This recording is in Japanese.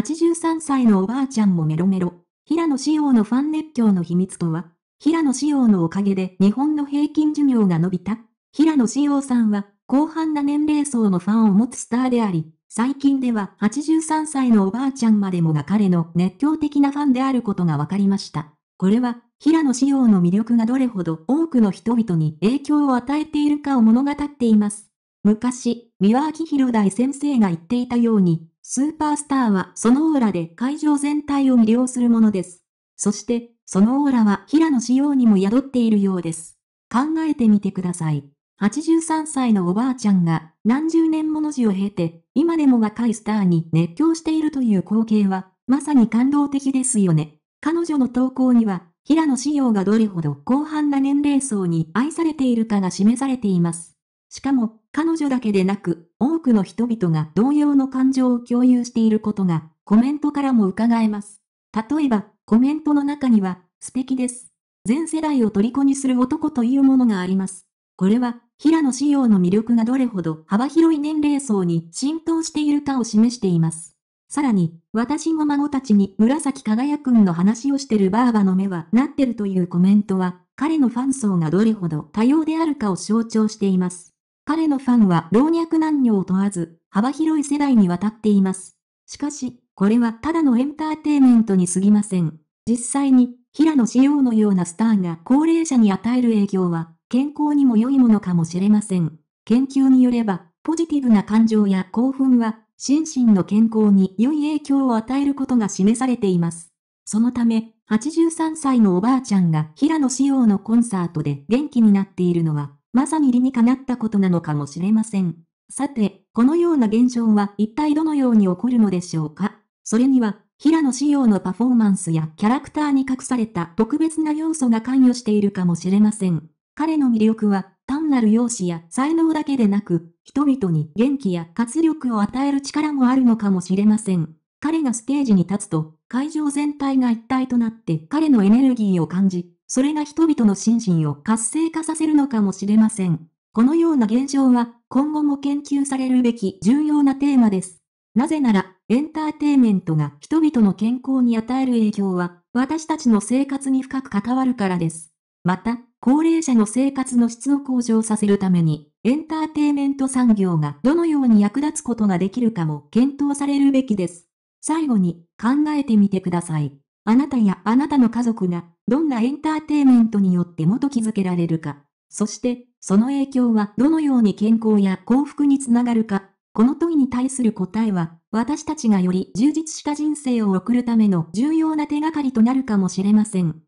83歳のおばあちゃんもメロメロ。平野紫耀のファン熱狂の秘密とは、平野紫耀のおかげで日本の平均寿命が伸びた。平野紫耀さんは、広範な年齢層のファンを持つスターであり、最近では83歳のおばあちゃんまでもが彼の熱狂的なファンであることが分かりました。これは、平野紫耀の魅力がどれほど多くの人々に影響を与えているかを物語っています。昔、三輪明宏大先生が言っていたように、スーパースターはそのオーラで会場全体を魅了するものです。そして、そのオーラは平野仕様にも宿っているようです。考えてみてください。83歳のおばあちゃんが何十年もの字を経て、今でも若いスターに熱狂しているという光景は、まさに感動的ですよね。彼女の投稿には、平野仕様がどれほど広範な年齢層に愛されているかが示されています。しかも、彼女だけでなく、多くの人々が同様の感情を共有していることが、コメントからも伺えます。例えば、コメントの中には、素敵です。全世代を虜にする男というものがあります。これは、平野紫耀の魅力がどれほど幅広い年齢層に浸透しているかを示しています。さらに、私も孫たちに紫輝くんの話をしてるばあばの目はなってるというコメントは、彼のファン層がどれほど多様であるかを象徴しています。彼のファンは老若男女を問わず、幅広い世代にわたっています。しかし、これはただのエンターテイメントに過ぎません。実際に、平野志耀のようなスターが高齢者に与える影響は、健康にも良いものかもしれません。研究によれば、ポジティブな感情や興奮は、心身の健康に良い影響を与えることが示されています。そのため、83歳のおばあちゃんが平野志耀のコンサートで元気になっているのは、まさに理にかなったことなのかもしれません。さて、このような現象は一体どのように起こるのでしょうかそれには、平野仕様のパフォーマンスやキャラクターに隠された特別な要素が関与しているかもしれません。彼の魅力は、単なる容姿や才能だけでなく、人々に元気や活力を与える力もあるのかもしれません。彼がステージに立つと、会場全体が一体となって彼のエネルギーを感じ、それが人々の心身を活性化させるのかもしれません。このような現象は、今後も研究されるべき重要なテーマです。なぜなら、エンターテイメントが人々の健康に与える影響は、私たちの生活に深く関わるからです。また、高齢者の生活の質を向上させるために、エンターテイメント産業がどのように役立つことができるかも検討されるべきです。最後に考えてみてください。あなたやあなたの家族がどんなエンターテイメントによってもと気づけられるか。そして、その影響はどのように健康や幸福につながるか。この問いに対する答えは、私たちがより充実した人生を送るための重要な手がかりとなるかもしれません。